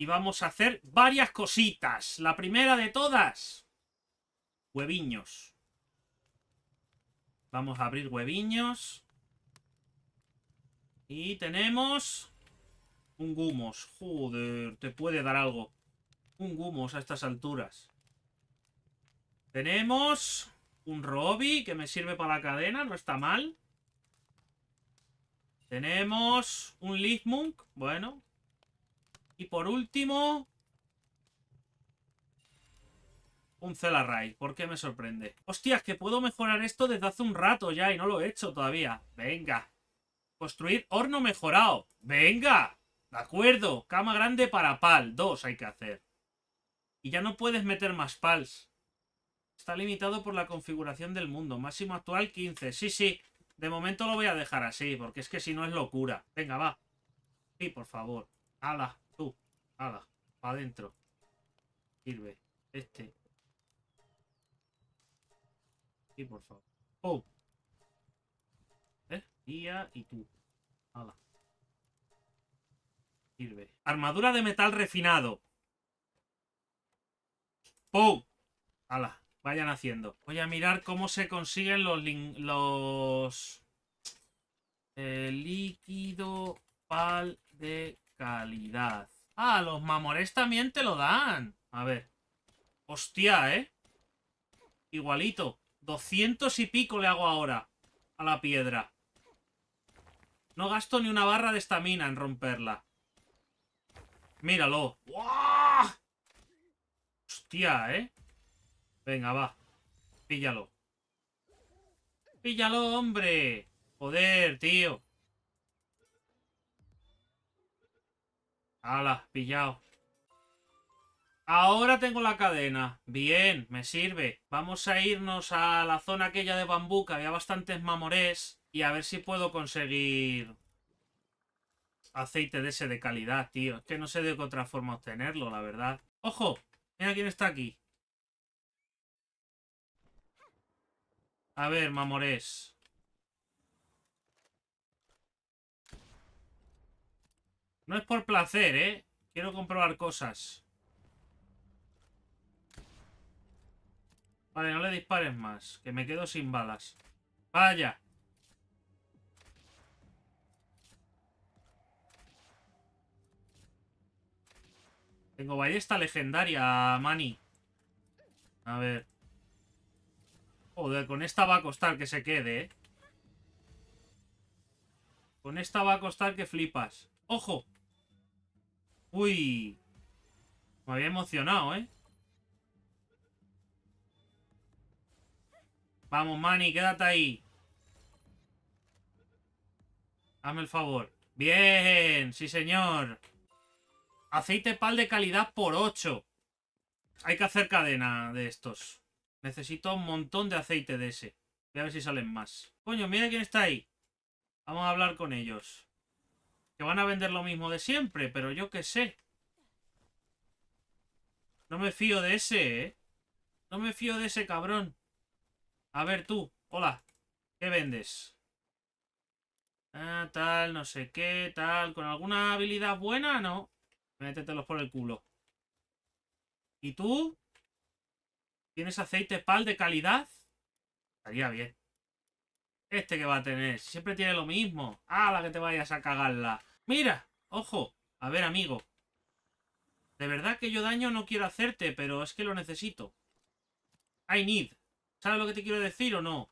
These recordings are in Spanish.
Y vamos a hacer varias cositas. La primera de todas. Hueviños. Vamos a abrir hueviños. Y tenemos... Un gumos. Joder, te puede dar algo. Un gumos a estas alturas. Tenemos... Un Robby que me sirve para la cadena, no está mal. Tenemos un Leafmunk, bueno. Y por último... Un Celarray. ¿Por qué me sorprende? Hostias, que puedo mejorar esto desde hace un rato ya y no lo he hecho todavía. Venga. Construir horno mejorado. Venga. De acuerdo. Cama grande para pal. Dos hay que hacer. Y ya no puedes meter más pals. Está limitado por la configuración del mundo. Máximo actual 15. Sí, sí. De momento lo voy a dejar así, porque es que si no es locura. Venga, va. Sí, por favor. Hala. Ala, adentro. Sirve. Este. Y por favor. Pou. Oh. ¿Eh? y tú. Ala. Sirve. Armadura de metal refinado. ¡Pou! Oh. Ala, vayan haciendo. Voy a mirar cómo se consiguen los... los... Eh, líquido pal de calidad. Ah, los mamores también te lo dan. A ver. Hostia, ¿eh? Igualito. 200 y pico le hago ahora a la piedra. No gasto ni una barra de estamina en romperla. Míralo. Hostia, ¿eh? Venga, va. Píllalo. Píllalo, hombre. Joder, tío. Ala, pillado. Ahora tengo la cadena. Bien, me sirve. Vamos a irnos a la zona aquella de bambú que había bastantes mamorés. Y a ver si puedo conseguir aceite de ese de calidad, tío. Es que no sé de qué otra forma obtenerlo, la verdad. ¡Ojo! Mira quién está aquí. A ver, mamorés. No es por placer, ¿eh? Quiero comprobar cosas. Vale, no le dispares más, que me quedo sin balas. Vaya. Tengo ballesta legendaria, Mani. A ver. Joder, con esta va a costar que se quede, ¿eh? Con esta va a costar que flipas. ¡Ojo! Uy. Me había emocionado, ¿eh? Vamos, Manny, quédate ahí. Hazme el favor. Bien, sí señor. Aceite pal de calidad por 8. Hay que hacer cadena de estos. Necesito un montón de aceite de ese. Voy a ver si salen más. Coño, mira quién está ahí. Vamos a hablar con ellos. Que van a vender lo mismo de siempre, pero yo qué sé. No me fío de ese, ¿eh? No me fío de ese cabrón. A ver tú, hola, ¿qué vendes? Ah, tal, no sé qué, tal. ¿Con alguna habilidad buena? No. Métetelos por el culo. ¿Y tú? ¿Tienes aceite pal de calidad? Estaría bien. Este que va a tener. Siempre tiene lo mismo. la que te vayas a cagarla! ¡Mira! ¡Ojo! A ver, amigo. De verdad que yo daño no quiero hacerte, pero es que lo necesito. I need. ¿Sabes lo que te quiero decir o no?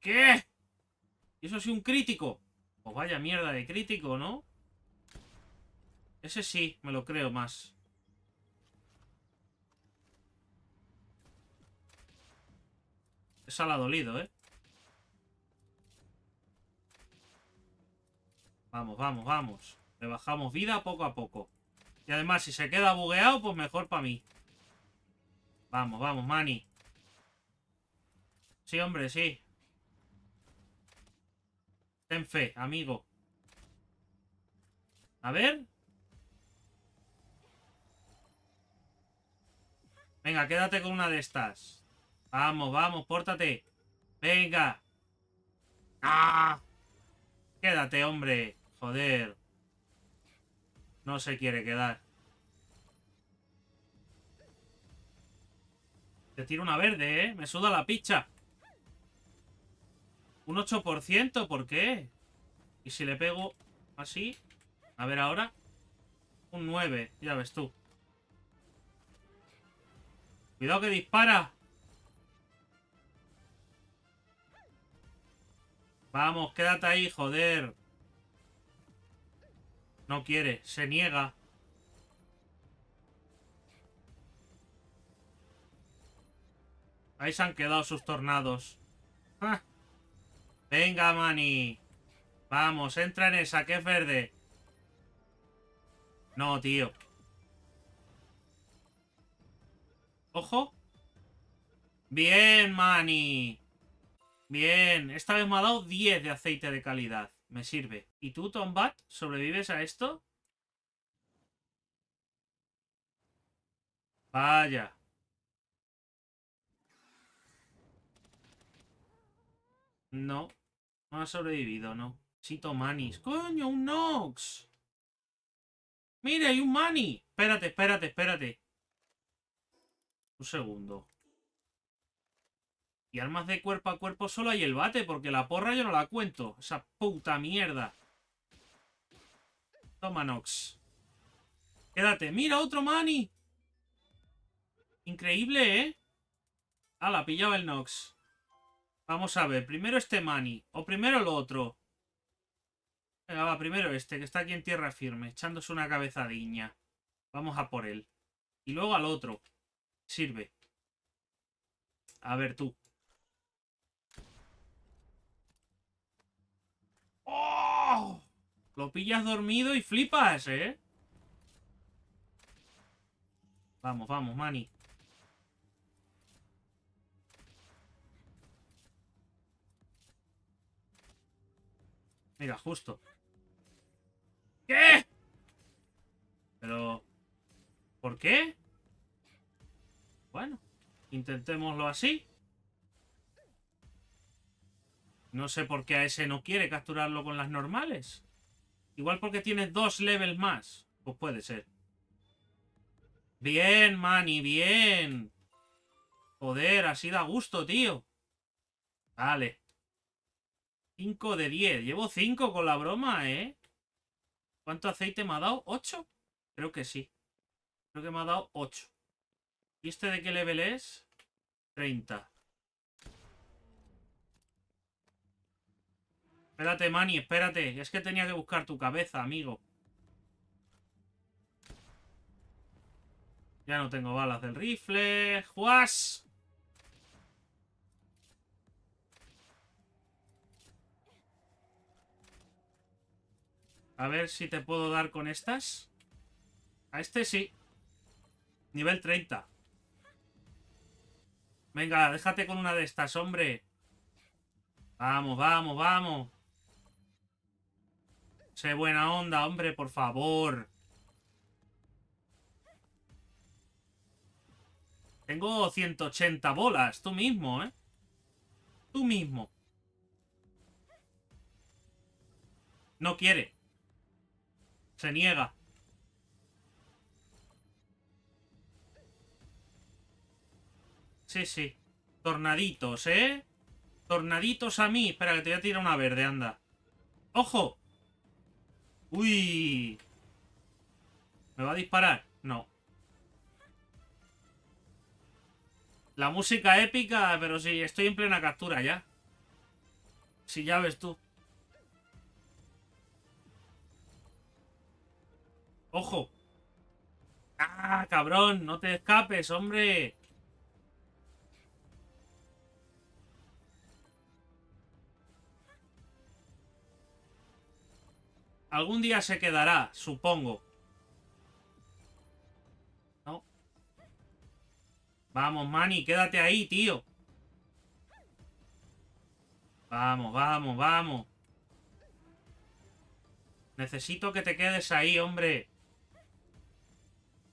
¿Qué? ¿Y eso sí un crítico? Pues vaya mierda de crítico, ¿no? Ese sí, me lo creo más. Esa la ha dolido, ¿eh? Vamos, vamos, vamos. Le bajamos vida poco a poco. Y además, si se queda bugueado, pues mejor para mí. Vamos, vamos, Manny. Sí, hombre, sí. Ten fe, amigo. A ver. Venga, quédate con una de estas. Vamos, vamos, pórtate. Venga. ¡Ah! Quédate, hombre. Joder. No se quiere quedar. Te tiro una verde, ¿eh? Me suda la picha. Un 8%, ¿por qué? Y si le pego así... A ver ahora. Un 9, ya ves tú. Cuidado que dispara. Vamos, quédate ahí, joder. No quiere, se niega. Ahí se han quedado sus tornados. Ah. Venga, Mani. Vamos, entra en esa, que es verde. No, tío. Ojo. Bien, Mani. Bien, esta vez me ha dado 10 de aceite de calidad. Me sirve. ¿Y tú, Tombat, sobrevives a esto? Vaya. No. No ha sobrevivido, no. Chito manis. ¡Coño, un Nox! ¡Mira, hay un mani! Espérate, espérate, espérate. Un segundo. Y armas de cuerpo a cuerpo solo hay el bate, porque la porra yo no la cuento. Esa puta mierda. Toma, Nox. Quédate. ¡Mira, otro Mani! Increíble, ¿eh? Ah, la pillaba el Nox. Vamos a ver. Primero este Mani. O primero lo otro. Venga, va. Primero este, que está aquí en tierra firme. Echándose una diña Vamos a por él. Y luego al otro. Sirve. A ver tú. Lo pillas dormido y flipas, ¿eh? Vamos, vamos, Manny. Mira, justo. ¿Qué? Pero... ¿Por qué? Bueno, intentémoslo así. No sé por qué a ese no quiere capturarlo con las normales. Igual porque tiene dos levels más. Pues puede ser. Bien, Manny, bien. Joder, así da gusto, tío. Vale. 5 de 10. Llevo 5 con la broma, ¿eh? ¿Cuánto aceite me ha dado? ¿8? Creo que sí. Creo que me ha dado 8. ¿Y este de qué level es? 30. Espérate, Manny, espérate. Es que tenía que buscar tu cabeza, amigo. Ya no tengo balas del rifle. ¡Juas! A ver si te puedo dar con estas. A este sí. Nivel 30. Venga, déjate con una de estas, hombre. Vamos, vamos, vamos. Sé buena onda, hombre, por favor. Tengo 180 bolas, tú mismo, ¿eh? Tú mismo. No quiere. Se niega. Sí, sí. Tornaditos, ¿eh? Tornaditos a mí. Espera, que te voy a tirar una verde, anda. ¡Ojo! ¡Uy! ¿Me va a disparar? No. La música épica, pero sí, estoy en plena captura ya. Si ya ves tú. ¡Ojo! ¡Ah, cabrón! ¡No te escapes, hombre! Algún día se quedará, supongo. ¿No? Vamos, Manny, quédate ahí, tío. Vamos, vamos, vamos. Necesito que te quedes ahí, hombre.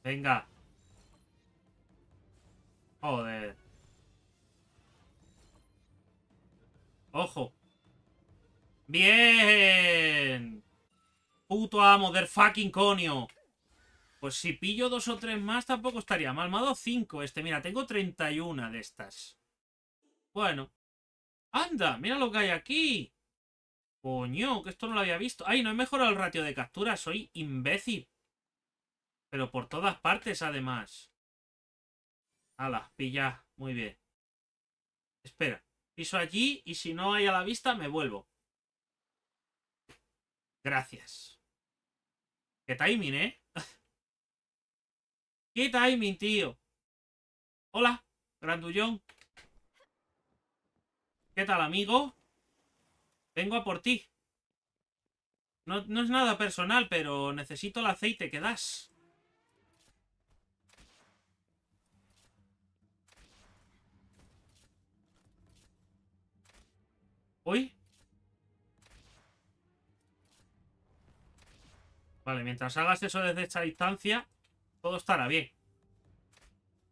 Venga. Joder. ¡Ojo! ¡Bien! puto amo del fucking conio. Pues si pillo dos o tres más tampoco estaría mal. Me cinco este. Mira, tengo 31 de estas. Bueno. ¡Anda! ¡Mira lo que hay aquí! Coño, que esto no lo había visto. ¡Ay, no he mejorado el ratio de captura! ¡Soy imbécil! Pero por todas partes, además. Ala, pilla. Muy bien. Espera. Piso allí y si no hay a la vista, me vuelvo. Gracias. Qué timing, ¿eh? Qué timing, tío. Hola, grandullón. ¿Qué tal, amigo? Vengo a por ti. No, no, es nada personal, pero necesito el aceite que das. ¿Uy? Vale, mientras hagas eso desde esta distancia, todo estará bien.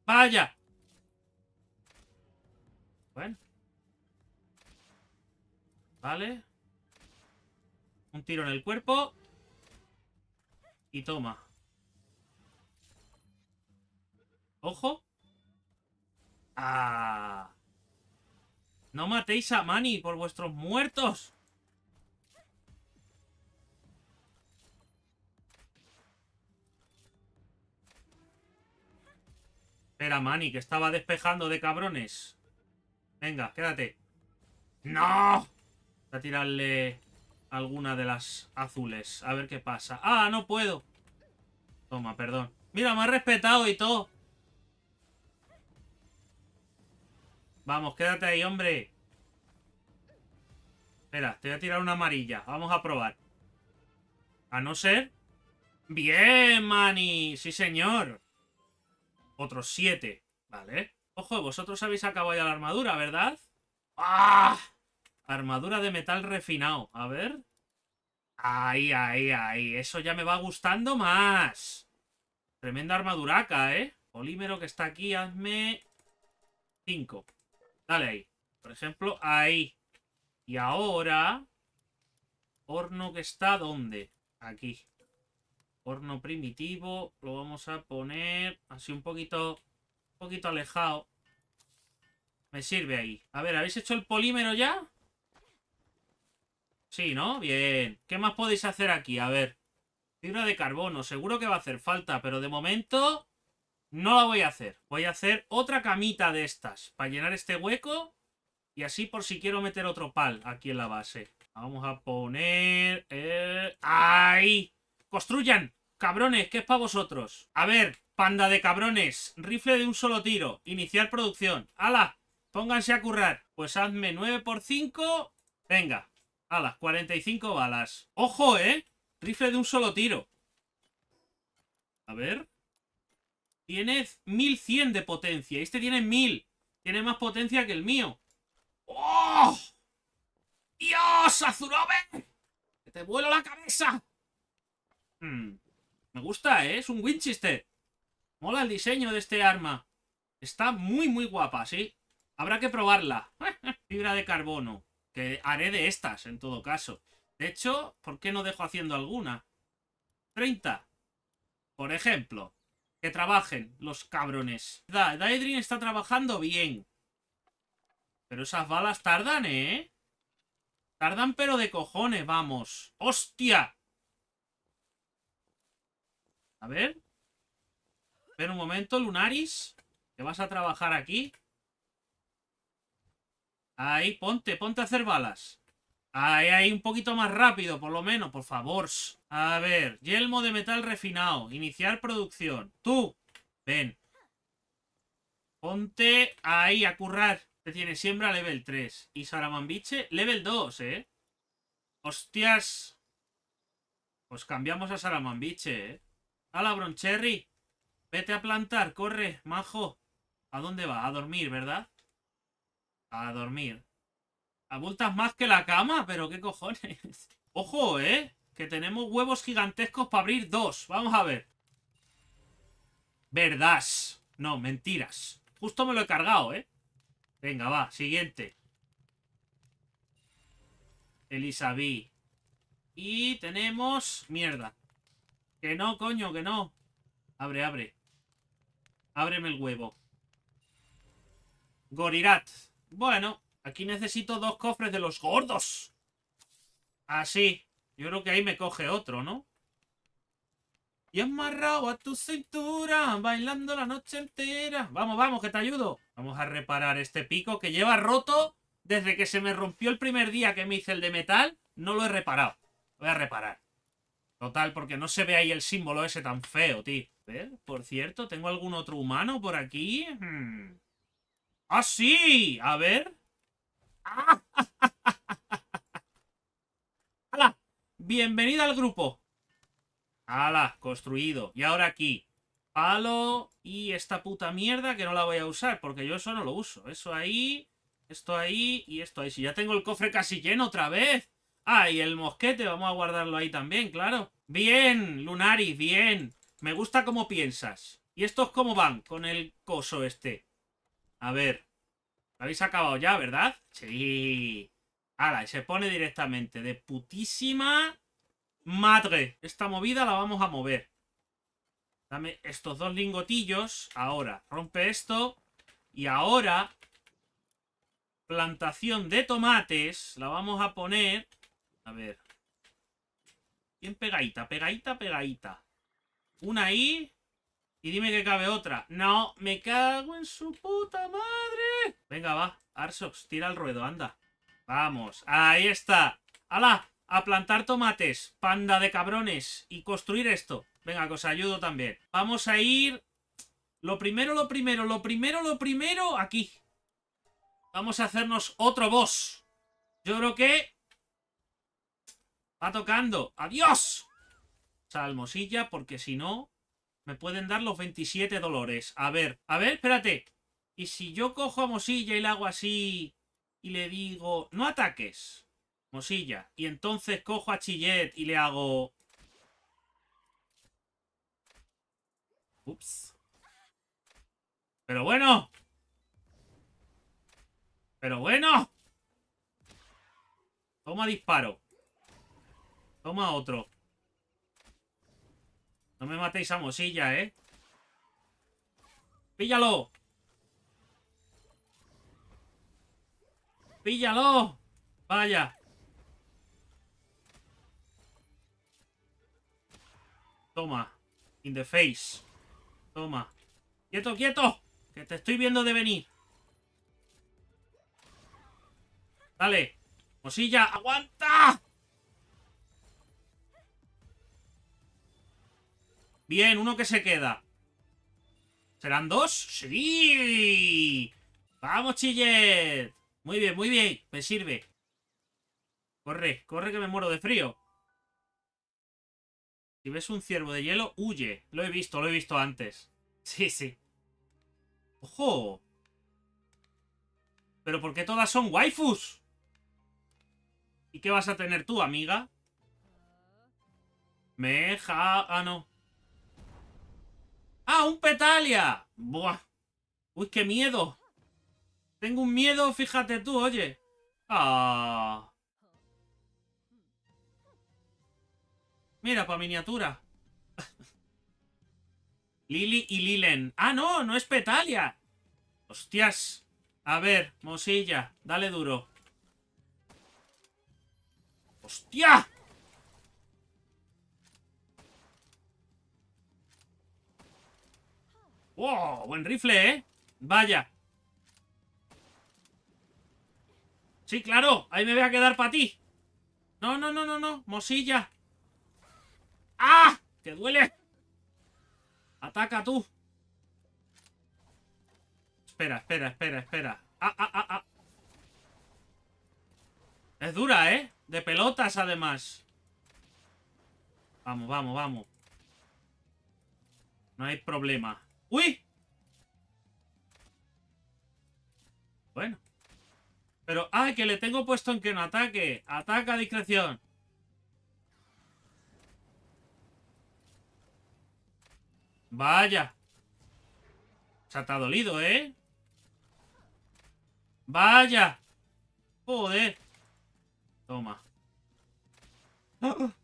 ¡Vaya! Bueno. Vale. Un tiro en el cuerpo. Y toma. Ojo. Ah. No matéis a Manny por vuestros muertos. Era Manny, que estaba despejando de cabrones. Venga, quédate. ¡No! Voy a tirarle alguna de las azules. A ver qué pasa. ¡Ah, no puedo! Toma, perdón. Mira, me ha respetado y todo. Vamos, quédate ahí, hombre. Espera, te voy a tirar una amarilla. Vamos a probar. A no ser... ¡Bien, Manny! ¡Sí, señor! Otros siete, Vale. Ojo, vosotros habéis acabado ya la armadura, ¿verdad? ¡Ah! Armadura de metal refinado. A ver. Ahí, ahí, ahí. Eso ya me va gustando más. Tremenda armaduraca, ¿eh? Polímero que está aquí, hazme... 5. Dale ahí. Por ejemplo, ahí. Y ahora... Horno que está ¿dónde? Aquí. Horno primitivo. Lo vamos a poner así un poquito, un poquito alejado. Me sirve ahí. A ver, ¿habéis hecho el polímero ya? Sí, ¿no? Bien. ¿Qué más podéis hacer aquí? A ver. Fibra de carbono. Seguro que va a hacer falta, pero de momento no la voy a hacer. Voy a hacer otra camita de estas para llenar este hueco y así por si quiero meter otro pal aquí en la base. Vamos a poner... el ¡Ahí! Construyan, cabrones, que es para vosotros. A ver, panda de cabrones, rifle de un solo tiro, iniciar producción. ¡Hala! Pónganse a currar. Pues hazme 9 por 5. Venga, Ala, 45 balas. ¡Ojo, eh! Rifle de un solo tiro. A ver. Tienes 1100 de potencia. Este tiene 1000. Tiene más potencia que el mío. ¡Oh! ¡Dios, Azurobe! ¡Que te vuelo la cabeza! Mm, me gusta, ¿eh? Es un Winchester. Mola el diseño de este arma. Está muy, muy guapa, ¿sí? Habrá que probarla. Fibra de carbono. Que haré de estas, en todo caso. De hecho, ¿por qué no dejo haciendo alguna? 30. Por ejemplo. Que trabajen los cabrones. Da Daedrin está trabajando bien. Pero esas balas tardan, ¿eh? Tardan pero de cojones, vamos. ¡Hostia! A ver. Espera un momento, Lunaris. Que vas a trabajar aquí. Ahí, ponte, ponte a hacer balas. Ahí, ahí, un poquito más rápido, por lo menos, por favor. A ver, yelmo de metal refinado. Iniciar producción. Tú, ven. Ponte ahí a currar. Te tiene siembra level 3. Y Saramambiche, level 2, ¿eh? Hostias. Pues cambiamos a Saramambiche, ¿eh? Hala, Broncherry. Vete a plantar, corre, majo. ¿A dónde va? A dormir, ¿verdad? A dormir. Abultas más que la cama, pero qué cojones. Ojo, ¿eh? Que tenemos huevos gigantescos para abrir dos. Vamos a ver. Verdad. No, mentiras. Justo me lo he cargado, ¿eh? Venga, va, siguiente. Elisabí. Y tenemos... Mierda. Que no, coño, que no. Abre, abre. Ábreme el huevo. Gorirat. Bueno, aquí necesito dos cofres de los gordos. Así. Yo creo que ahí me coge otro, ¿no? Y amarrado a tu cintura, bailando la noche entera. Vamos, vamos, que te ayudo. Vamos a reparar este pico que lleva roto desde que se me rompió el primer día que me hice el de metal. No lo he reparado. voy a reparar. Total, porque no se ve ahí el símbolo ese tan feo, tío. Ver, Por cierto, ¿tengo algún otro humano por aquí? Hmm. ¡Ah, sí! A ver. ¡Hala! Bienvenida al grupo. ¡Hala! Construido. Y ahora aquí. Palo y esta puta mierda que no la voy a usar, porque yo eso no lo uso. Eso ahí, esto ahí y esto ahí. Si ya tengo el cofre casi lleno otra vez. Ah, y el mosquete, vamos a guardarlo ahí también, claro. Bien, Lunaris, bien. Me gusta cómo piensas. ¿Y estos cómo van con el coso este? A ver. habéis acabado ya, ¿verdad? Sí. Ala, y se pone directamente de putísima madre. Esta movida la vamos a mover. Dame estos dos lingotillos. Ahora, rompe esto. Y ahora, plantación de tomates. La vamos a poner... A ver, Bien pegadita, pegadita, pegadita. Una ahí. Y dime que cabe otra. No, me cago en su puta madre. Venga, va. Arsox, tira el ruedo, anda. Vamos, ahí está. ¡Hala! A plantar tomates, panda de cabrones. Y construir esto. Venga, que os ayudo también. Vamos a ir... Lo primero, lo primero, lo primero, lo primero, aquí. Vamos a hacernos otro boss. Yo creo que Va tocando. ¡Adiós! Salmosilla, porque si no, me pueden dar los 27 dolores. A ver, a ver, espérate. Y si yo cojo a Mosilla y le hago así y le digo, no ataques, Mosilla. Y entonces cojo a Chillet y le hago... Ups. Pero bueno. Pero bueno. Toma disparo. Toma otro. No me matéis a Mosilla, ¿eh? ¡Píllalo! ¡Píllalo! Vaya. Toma. In the face. Toma. ¡Quieto, quieto! Que te estoy viendo de venir. Dale. Mosilla, aguanta. Bien, uno que se queda. ¿Serán dos? ¡Sí! ¡Vamos, Chillet! Muy bien, muy bien. Me sirve. Corre, corre que me muero de frío. Si ves un ciervo de hielo, huye. Lo he visto, lo he visto antes. Sí, sí. ¡Ojo! ¿Pero por qué todas son waifus? ¿Y qué vas a tener tú, amiga? Meja... Ah, no. ¡Ah, un Petalia! ¡Buah! ¡Uy, qué miedo! Tengo un miedo, fíjate tú, oye. ¡Ah! Mira, pa' miniatura. Lili y Lilen. ¡Ah, no! ¡No es Petalia! ¡Hostias! A ver, Mosilla, dale duro. ¡Hostia! ¡Wow! ¡Oh, buen rifle, ¿eh? Vaya. Sí, claro. Ahí me voy a quedar para ti. No, no, no, no, no. Mosilla. ¡Ah! ¡Te duele! Ataca tú. Espera, espera, espera, espera. ¡Ah, ah, ah, ah! Es dura, ¿eh? De pelotas, además. Vamos, vamos, vamos. No hay problema. ¡Uy! Bueno. Pero, ¡ah! Que le tengo puesto en que no ataque. Ataca a discreción. Vaya. Se ha dolido, ¿eh? Vaya. Joder. Toma.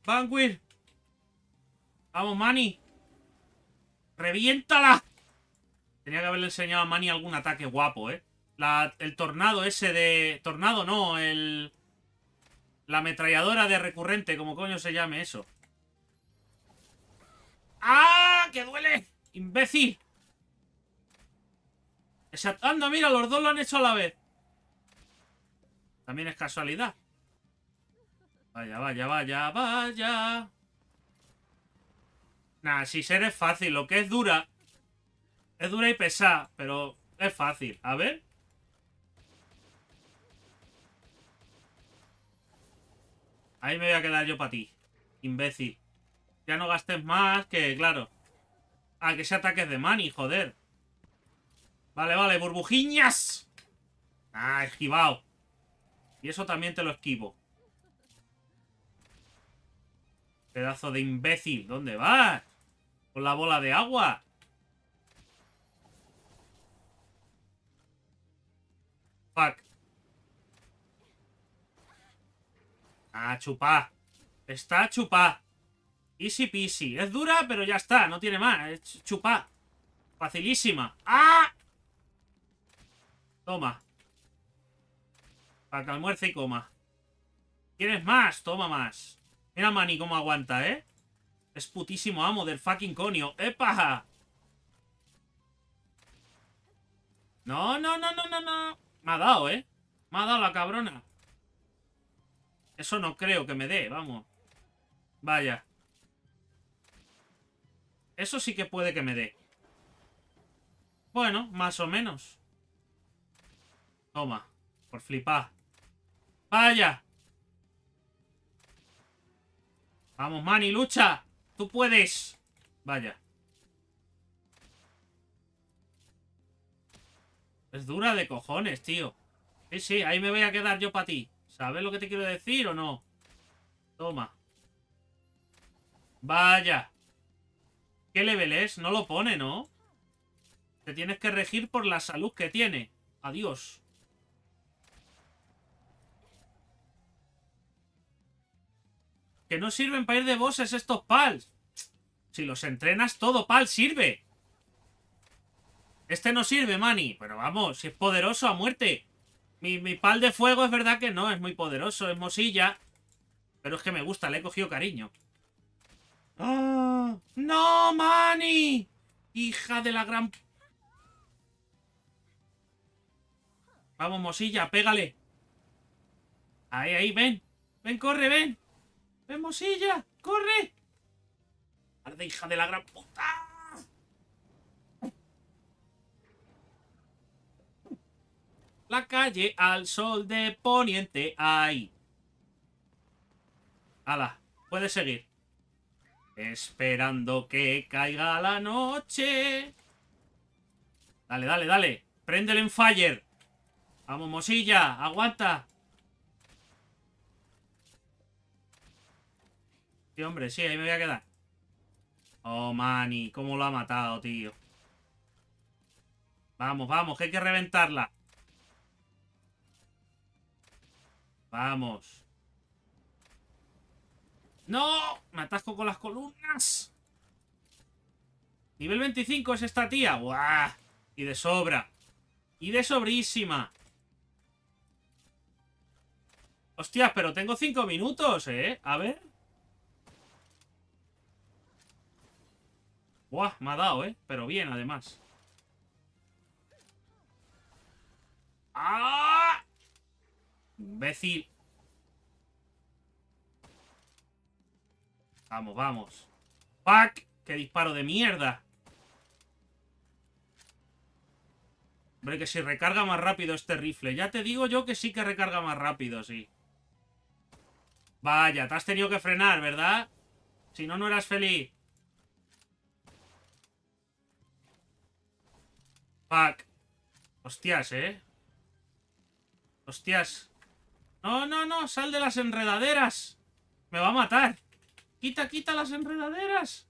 ¡Vanquil! Vamos, Manny. ¡Reviéntala! Tenía que haberle enseñado a Manny algún ataque guapo, ¿eh? el tornado ese de... Tornado no, el... La ametralladora de recurrente, como coño se llame eso. ¡Ah! ¡Que duele! ¡Imbécil! Esa, anda, mira, los dos lo han hecho a la vez. También es casualidad. Vaya, vaya, vaya, vaya. Nah, si ser es fácil, lo que es dura es dura y pesada, pero es fácil. A ver. Ahí me voy a quedar yo para ti, imbécil. Ya no gastes más, que claro. A que se ataques de mani, joder. Vale, vale, burbujiñas. Ah, esquivado. Y eso también te lo esquivo. Pedazo de imbécil, ¿dónde vas? Con la bola de agua. Ah, chupa, Está chupá. Easy peasy. Es dura, pero ya está. No tiene más. Es chupá. Facilísima. ¡Ah! Toma. Para que almuerce y coma. ¿Quieres más? Toma más. Mira Manny cómo aguanta, ¿eh? Es putísimo amo del fucking conio. ¡Epa! No, no, no, no, no, no. Me ha dado, ¿eh? Me ha dado la cabrona. Eso no creo que me dé, vamos. Vaya. Eso sí que puede que me dé. Bueno, más o menos. Toma, por flipar. ¡Vaya! Vamos, Manny, lucha. Tú puedes. Vaya. Es dura de cojones, tío. Sí, sí, ahí me voy a quedar yo para ti. ¿Sabes lo que te quiero decir o no? Toma. Vaya. ¿Qué level es? No lo pone, ¿no? Te tienes que regir por la salud que tiene. Adiós. Que no sirven para ir de bosses estos pals. Si los entrenas, todo pal sirve. Este no sirve, mani. Pero vamos, si es poderoso a muerte. Mi, pal de fuego es verdad que no, es muy poderoso, es mosilla. Pero es que me gusta, le he cogido cariño. ¡Ah! ¡No, mani! ¡Hija de la gran... Vamos, mosilla, pégale. Ahí, ahí, ven. Ven, corre, ven. Ven, mosilla, corre. Arde, hija de la gran puta. la calle al sol de poniente. Ahí. Ala, Puede seguir. Esperando que caiga la noche. Dale, dale, dale. Prende en fire. Vamos, Mosilla, aguanta. Sí, hombre, sí, ahí me voy a quedar. Oh, mani, cómo lo ha matado, tío. Vamos, vamos, que hay que reventarla. Vamos. ¡No! Me atasco con las columnas. Nivel 25 es esta tía. ¡Buah! Y de sobra. Y de sobrísima. Hostias, pero tengo 5 minutos, ¿eh? A ver. Buah, me ha dado, ¿eh? Pero bien, además. ¡Ah! Imbécil. Vamos, vamos. ¡Fuck! ¡Qué disparo de mierda! Hombre, que si recarga más rápido este rifle. Ya te digo yo que sí que recarga más rápido, sí. Vaya, te has tenido que frenar, ¿verdad? Si no, no eras feliz. Fuck. Hostias, ¿eh? Hostias. No, no, no, sal de las enredaderas. Me va a matar. Quita, quita las enredaderas.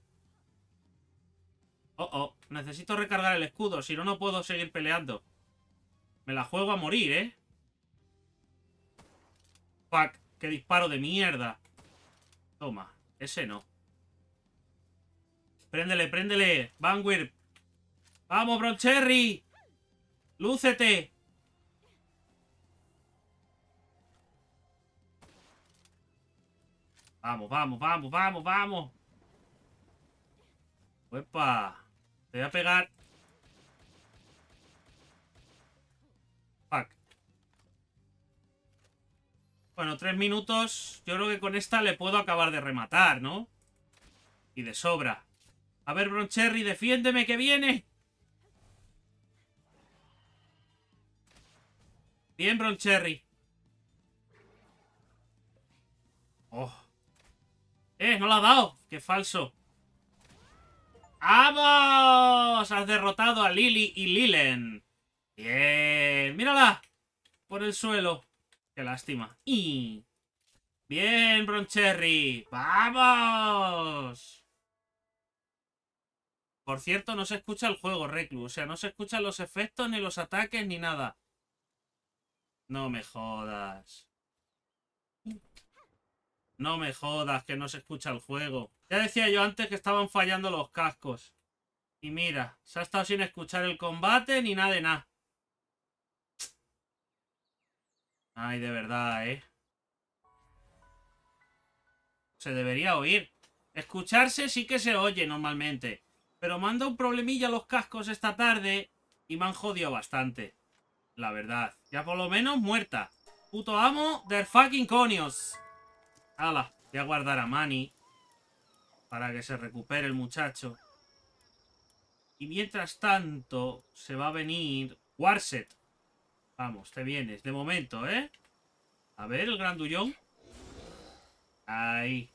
Oh, oh, necesito recargar el escudo, si no, no puedo seguir peleando. Me la juego a morir, ¿eh? Fuck, qué disparo de mierda. Toma, ese no. Préndele, préndele, Vanguard. ¡Vamos, Broncherry! ¡Lúcete! Vamos, vamos, vamos, vamos, vamos. opa Te voy a pegar. Fuck. Bueno, tres minutos. Yo creo que con esta le puedo acabar de rematar, ¿no? Y de sobra. A ver, Broncherry, defiéndeme que viene. Bien, Broncherry. Oh. ¡Eh! ¡No la ha dado! ¡Qué falso! ¡Vamos! Has derrotado a Lily y Lilen. ¡Bien! ¡Mírala! Por el suelo. ¡Qué lástima! ¡Y! ¡Bien, Broncherry! ¡Vamos! Por cierto, no se escucha el juego, reclu. O sea, no se escuchan los efectos, ni los ataques, ni nada. No me jodas. No me jodas, que no se escucha el juego. Ya decía yo antes que estaban fallando los cascos. Y mira, se ha estado sin escuchar el combate ni nada de nada. Ay, de verdad, ¿eh? Se debería oír. Escucharse sí que se oye normalmente. Pero manda un problemilla a los cascos esta tarde y me han jodido bastante. La verdad. Ya por lo menos muerta. Puto amo del fucking conios. Ala, voy a guardar a Manny para que se recupere el muchacho. Y mientras tanto, se va a venir Warset. Vamos, te vienes. De momento, ¿eh? A ver, el grandullón. Ahí.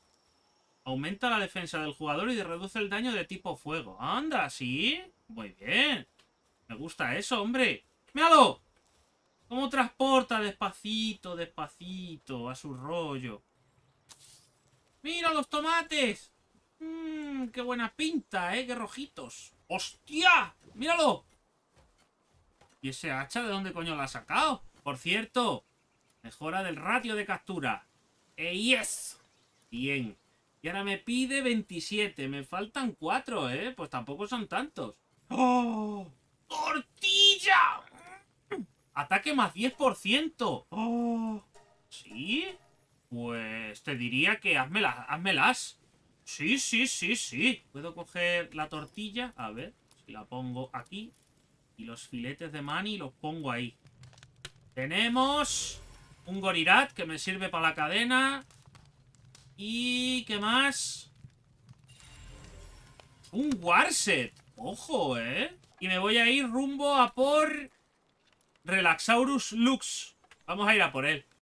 Aumenta la defensa del jugador y reduce el daño de tipo fuego. ¡Anda, sí! Muy bien. Me gusta eso, hombre. ¡Míralo! Cómo transporta despacito, despacito, a su rollo. ¡Mira los tomates! Mmm, qué buena pinta, ¿eh? Qué rojitos. ¡Hostia! ¡Míralo! ¿Y ese hacha de dónde coño la ha sacado? Por cierto, mejora del ratio de captura. ¡Eh, yes! Bien. Y ahora me pide 27. Me faltan 4, ¿eh? Pues tampoco son tantos. ¡Oh! ¡Tortilla! Ataque más 10%. ¡Oh! ¿Sí? Pues te diría que házmelas, házmelas. Sí, sí, sí, sí. Puedo coger la tortilla, a ver, si la pongo aquí. Y los filetes de mani los pongo ahí. Tenemos un gorirat que me sirve para la cadena. ¿Y qué más? Un warset. Ojo, ¿eh? Y me voy a ir rumbo a por Relaxaurus Lux. Vamos a ir a por él.